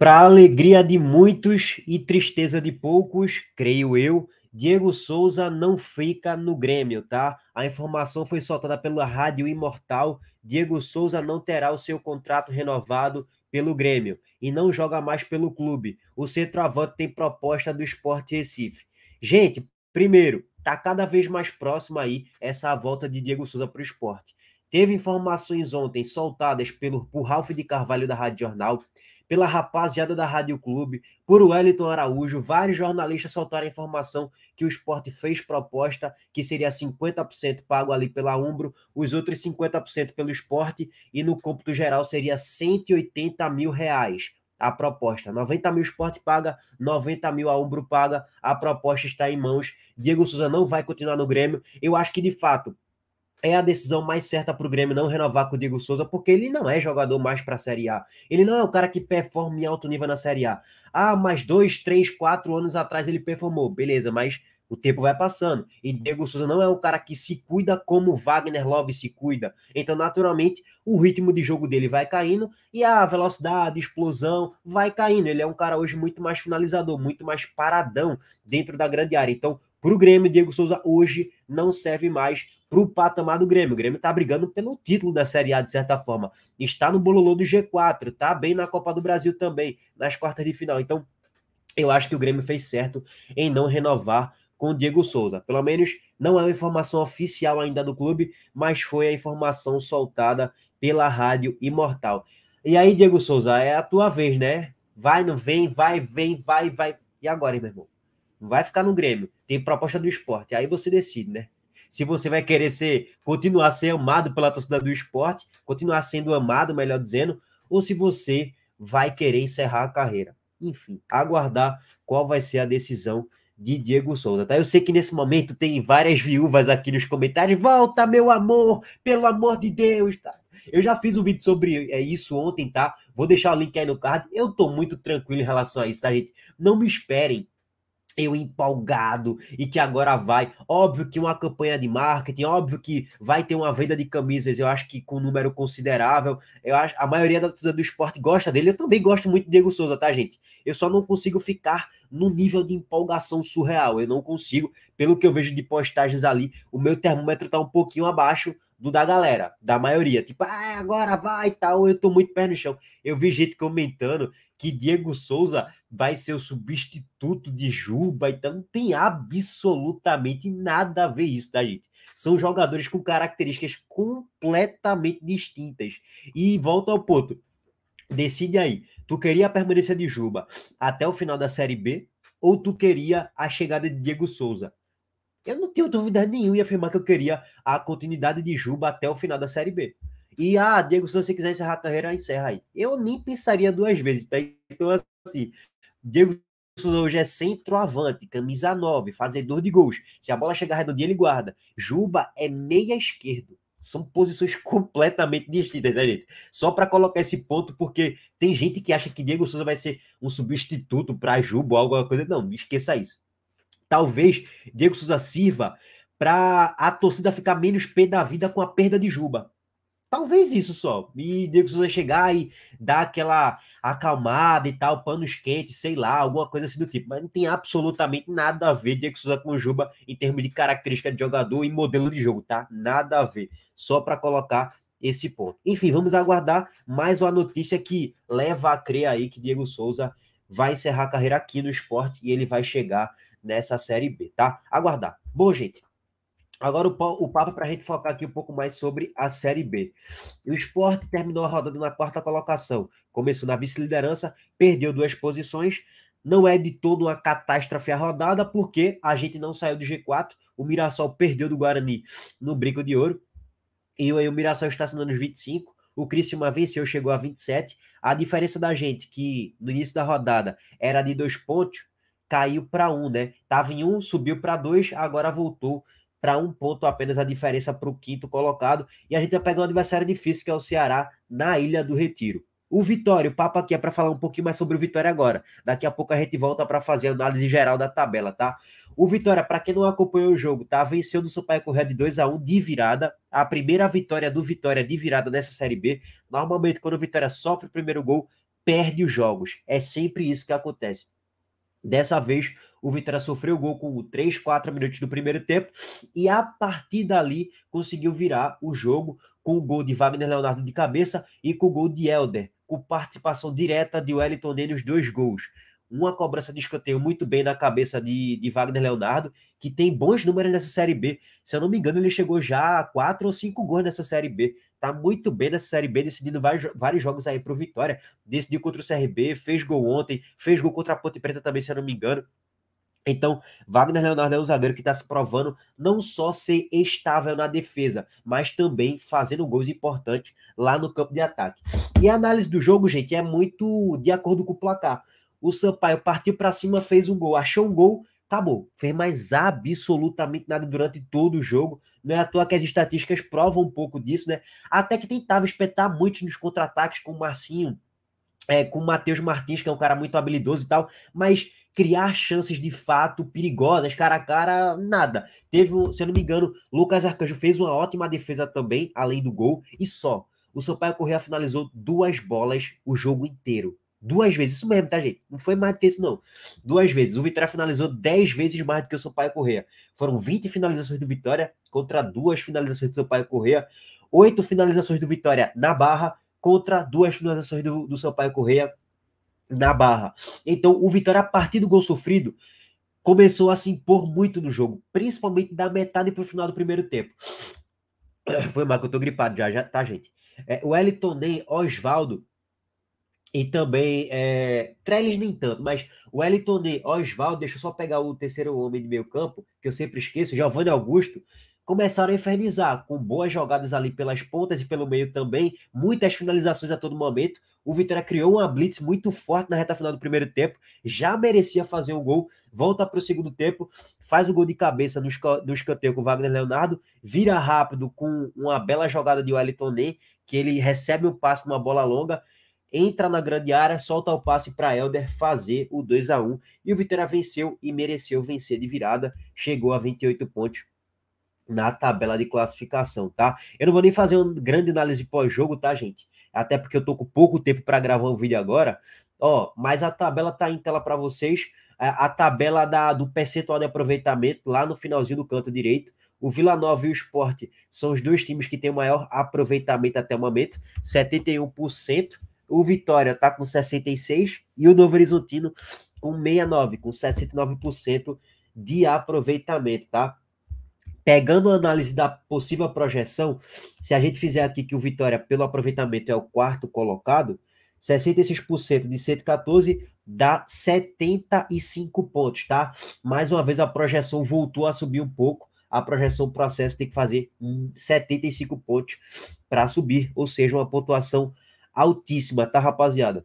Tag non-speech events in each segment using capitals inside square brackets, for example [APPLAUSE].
Para alegria de muitos e tristeza de poucos, creio eu, Diego Souza não fica no Grêmio, tá? A informação foi soltada pela Rádio Imortal. Diego Souza não terá o seu contrato renovado pelo Grêmio e não joga mais pelo clube. O centroavante tem proposta do Esporte Recife. Gente, primeiro, tá cada vez mais próximo aí essa volta de Diego Souza para o esporte. Teve informações ontem soltadas pelo por Ralf de Carvalho da Rádio Jornal pela rapaziada da Rádio Clube, por Wellington Araújo, vários jornalistas soltaram a informação que o esporte fez proposta que seria 50% pago ali pela Umbro, os outros 50% pelo esporte, e no cômputo geral seria 180 mil reais a proposta. 90 mil esporte paga, 90 mil a Umbro paga, a proposta está em mãos. Diego Souza não vai continuar no Grêmio. Eu acho que, de fato, é a decisão mais certa para o Grêmio não renovar com o Diego Souza, porque ele não é jogador mais para a Série A. Ele não é o cara que performa em alto nível na Série A. Ah, mas dois, três, quatro anos atrás ele performou. Beleza, mas o tempo vai passando. E Diego Souza não é um cara que se cuida como Wagner Love se cuida. Então, naturalmente, o ritmo de jogo dele vai caindo e a velocidade, explosão vai caindo. Ele é um cara hoje muito mais finalizador, muito mais paradão dentro da grande área. Então, para o Grêmio, Diego Souza hoje não serve mais para o patamar do Grêmio. O Grêmio está brigando pelo título da Série A, de certa forma. Está no bololô do G4, está bem na Copa do Brasil também, nas quartas de final. Então, eu acho que o Grêmio fez certo em não renovar com o Diego Souza. Pelo menos não é uma informação oficial ainda do clube, mas foi a informação soltada pela Rádio Imortal. E aí, Diego Souza, é a tua vez, né? Vai, não vem, vai, vem, vai, vai. E agora, hein, meu irmão? Vai ficar no Grêmio. Tem proposta do esporte. Aí você decide, né? se você vai querer ser, continuar sendo amado pela torcida do esporte, continuar sendo amado, melhor dizendo, ou se você vai querer encerrar a carreira. Enfim, aguardar qual vai ser a decisão de Diego Souza, tá? Eu sei que nesse momento tem várias viúvas aqui nos comentários. Volta, meu amor, pelo amor de Deus, tá? Eu já fiz um vídeo sobre é, isso ontem, tá? Vou deixar o link aí no card. Eu tô muito tranquilo em relação a isso, tá, gente? Não me esperem eu empolgado e que agora vai. Óbvio que uma campanha de marketing, óbvio que vai ter uma venda de camisas, eu acho que com um número considerável. Eu acho a maioria da torcida do esporte gosta dele. Eu também gosto muito de Diego Souza, tá, gente? Eu só não consigo ficar no nível de empolgação surreal. Eu não consigo, pelo que eu vejo de postagens ali, o meu termômetro tá um pouquinho abaixo do da galera, da maioria. Tipo, ah, agora vai e tal, eu tô muito pé no chão. Eu vi gente comentando que Diego Souza vai ser o substituto de Juba, então não tem absolutamente nada a ver isso, tá, gente? São jogadores com características completamente distintas. E volta ao ponto. Decide aí, tu queria a permanência de Juba até o final da Série B ou tu queria a chegada de Diego Souza? Eu não tenho dúvida nenhuma em afirmar que eu queria a continuidade de Juba até o final da Série B. E, ah, Diego, se você quiser encerrar a carreira, encerra aí. Eu nem pensaria duas vezes, tá? Então, assim, Diego Souza hoje é centroavante, camisa 9, fazedor de gols. Se a bola chegar redondinha, ele guarda. Juba é meia esquerdo. São posições [LAUGHS] completamente distintas, né, gente? Só para colocar esse ponto, porque tem gente que acha que Diego Souza vai ser um substituto para Juba ou alguma coisa. Não, esqueça isso. Talvez Diego Souza sirva para a torcida ficar menos pé da vida com a perda de Juba. Talvez isso só. E Diego Souza chegar e dar aquela acalmada e tal, panos quentes, sei lá, alguma coisa assim do tipo. Mas não tem absolutamente nada a ver Diego Souza com Juba em termos de característica de jogador e modelo de jogo, tá? Nada a ver. Só para colocar esse ponto. Enfim, vamos aguardar mais uma notícia que leva a crer aí que Diego Souza vai encerrar a carreira aqui no esporte e ele vai chegar nessa Série B, tá? Aguardar. Bom, gente, Agora o, o papo para a gente focar aqui um pouco mais sobre a Série B. O esporte terminou a rodada na quarta colocação, começou na vice-liderança, perdeu duas posições. Não é de todo uma catástrofe a rodada, porque a gente não saiu do G4. O Mirassol perdeu do Guarani no brinco de ouro. E o Mirassol está assinando os 25. O Criciúma venceu, chegou a 27. A diferença da gente, que no início da rodada era de dois pontos, caiu para um, né? Tava em um, subiu para dois, agora voltou para um ponto apenas a diferença para o quinto colocado. E a gente vai pegar um adversário difícil, que é o Ceará, na Ilha do Retiro. O Vitória, o papo aqui é para falar um pouquinho mais sobre o Vitória agora. Daqui a pouco a gente volta para fazer a análise geral da tabela, tá? O Vitória, para quem não acompanhou o jogo, tá? Venceu no Sampaio de 2 a 1 de virada. A primeira vitória do Vitória de virada nessa Série B. Normalmente, quando o Vitória sofre o primeiro gol, perde os jogos. É sempre isso que acontece. Dessa vez, o Vitória sofreu o gol com 3, 4 minutos do primeiro tempo e a partir dali conseguiu virar o jogo com o gol de Wagner Leonardo de cabeça e com o gol de Helder, com participação direta de Wellington nele os dois gols uma cobrança de escanteio muito bem na cabeça de, de Wagner Leonardo, que tem bons números nessa Série B. Se eu não me engano, ele chegou já a quatro ou cinco gols nessa Série B. Tá muito bem nessa Série B, decidindo vários, vários jogos aí pro Vitória. Decidiu contra o CRB, fez gol ontem, fez gol contra a Ponte Preta também, se eu não me engano. Então, Wagner Leonardo é um zagueiro que está se provando não só ser estável na defesa, mas também fazendo gols importantes lá no campo de ataque. E a análise do jogo, gente, é muito de acordo com o placar o Sampaio partiu para cima, fez um gol, achou um gol, acabou. Fez mais absolutamente nada durante todo o jogo. Não é à toa que as estatísticas provam um pouco disso, né? Até que tentava espetar muito nos contra-ataques com o Marcinho, é, com o Matheus Martins, que é um cara muito habilidoso e tal, mas criar chances de fato perigosas, cara a cara, nada. Teve, se eu não me engano, Lucas Arcanjo fez uma ótima defesa também, além do gol, e só. O Sampaio Correia finalizou duas bolas o jogo inteiro. Duas vezes, isso mesmo, tá, gente? Não foi mais do que isso, não. Duas vezes. O Vitória finalizou dez vezes mais do que o seu pai Correia. Foram 20 finalizações do Vitória contra duas finalizações do seu pai Correia. Oito finalizações do Vitória na barra contra duas finalizações do, do pai Correia na barra. Então, o Vitória, a partir do gol sofrido, começou a se impor muito no jogo, principalmente da metade para o final do primeiro tempo. [SNIFFS] Foi mal que eu tô gripado já, já tá, gente? É, o Elton Ney, Osvaldo e também, é, eh, Trellis nem tanto, mas Wellington e Oswaldo, deixa eu só pegar o terceiro homem de meio campo, que eu sempre esqueço, Giovanni Augusto, começaram a infernizar, com boas jogadas ali pelas pontas e pelo meio também, muitas finalizações a todo momento. O Vitória criou uma blitz muito forte na reta final do primeiro tempo, já merecia fazer um gol, volta para o segundo tempo, faz o gol de cabeça no, escanteio com o Wagner Leonardo, vira rápido com uma bela jogada de Wellington Ney, que ele recebe o passe numa bola longa entra na grande área, solta o passe para Elder fazer o 2 a 1 e o Vitória venceu e mereceu vencer de virada, chegou a 28 pontos na tabela de classificação, tá? Eu não vou nem fazer uma grande análise pós-jogo, tá, gente? Até porque eu tô com pouco tempo para gravar um vídeo agora. Ó, mas a tabela tá em tela para vocês, a, a tabela da, do percentual de aproveitamento lá no finalzinho do canto direito. O Vila Nova e o Esporte são os dois times que têm o maior aproveitamento até o momento, 71%. O Vitória está com 66% e o Novo Horizontino com 69%, com 69% de aproveitamento, tá? Pegando a análise da possível projeção, se a gente fizer aqui que o Vitória, pelo aproveitamento, é o quarto colocado, 66% de 114 dá 75 pontos, tá? Mais uma vez a projeção voltou a subir um pouco. A projeção o processo tem que fazer 75 pontos para subir, ou seja, uma pontuação altíssima, tá, rapaziada?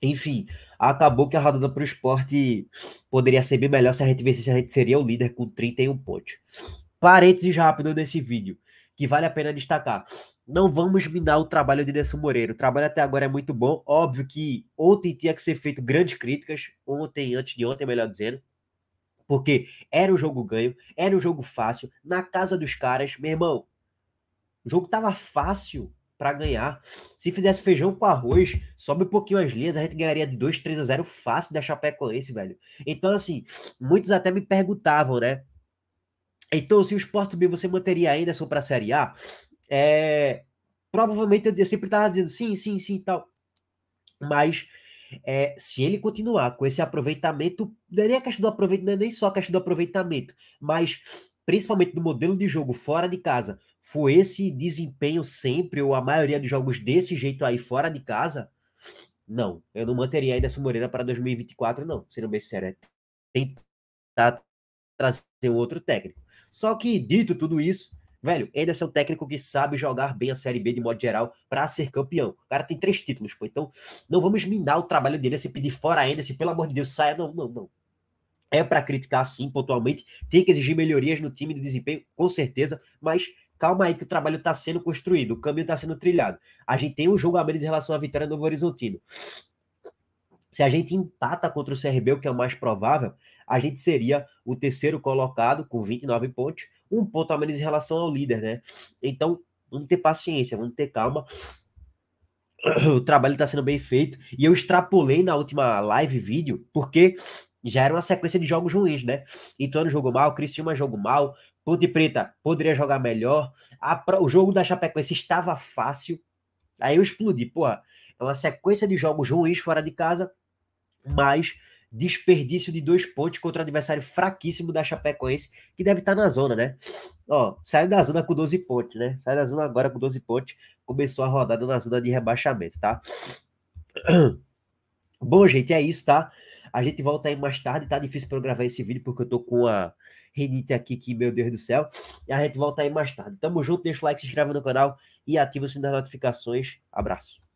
Enfim, acabou que a rodada para o esporte poderia ser bem melhor se a gente vencesse, a gente seria o líder com 31 pontos. Parênteses rápido nesse vídeo, que vale a pena destacar. Não vamos minar o trabalho de Nelson Moreira. O trabalho até agora é muito bom. Óbvio que ontem tinha que ser feito grandes críticas, ontem, antes de ontem, melhor dizendo porque era um jogo ganho, era um jogo fácil, na casa dos caras, meu irmão. O jogo tava fácil para ganhar. Se fizesse feijão com arroz, sobe um pouquinho as linhas, a gente ganharia de 2, 3 a 0 fácil da Chapecoense, velho. Então, assim, muitos até me perguntavam, né? Então, se o Sport B você manteria ainda só para a Série A, é... provavelmente eu sempre estava dizendo sim, sim, sim e tal. Mas é, se ele continuar com esse aproveitamento, não é nem, a questão do aproveitamento, é nem só a questão do aproveitamento, mas principalmente do modelo de jogo fora de casa, for esse desempenho sempre, ou a maioria dos jogos desse jeito aí fora de casa, não. Eu não manteria ainda essa Moreira para 2024, não. Sendo bem sério, é tentar trazer um outro técnico. Só que, dito tudo isso, velho, ainda é um técnico que sabe jogar bem a Série B de modo geral para ser campeão. O cara tem três títulos, pô. Então, não vamos minar o trabalho dele se assim, pedir fora ainda. Se pelo amor de Deus, saia. Não, não, não. É para criticar, sim, pontualmente. Tem que exigir melhorias no time de desempenho, com certeza. Mas calma aí que o trabalho está sendo construído, o caminho está sendo trilhado. A gente tem um jogo a menos em relação à vitória do Horizontino. Se a gente empata contra o CRB, o que é o mais provável, a gente seria o terceiro colocado com 29 pontos, um ponto a menos em relação ao líder, né? Então, vamos ter paciência, vamos ter calma. O trabalho está sendo bem feito. E eu extrapolei na última live vídeo, porque já era uma sequência de jogos ruins, né? no então, jogou mal, um jogou mal, Ponte Preta poderia jogar melhor, a, o jogo da Chapecoense estava fácil, aí eu explodi, porra, é uma sequência de jogos ruins fora de casa, mas desperdício de dois pontos contra o adversário fraquíssimo da Chapecoense, que deve estar na zona, né? Ó, saiu da zona com 12 pontos, né? Saiu da zona agora com 12 pontos, começou a rodada na zona de rebaixamento, tá? [CLEARS THROAT] Bom, gente, é isso, tá? A gente volta aí mais tarde, tá difícil para eu gravar esse vídeo porque eu tô com a rinite aqui que, meu Deus do céu. E a gente volta aí mais tarde. Tamo junto, deixa o like, se inscreve no canal e ativa o sininho das notificações. Abraço.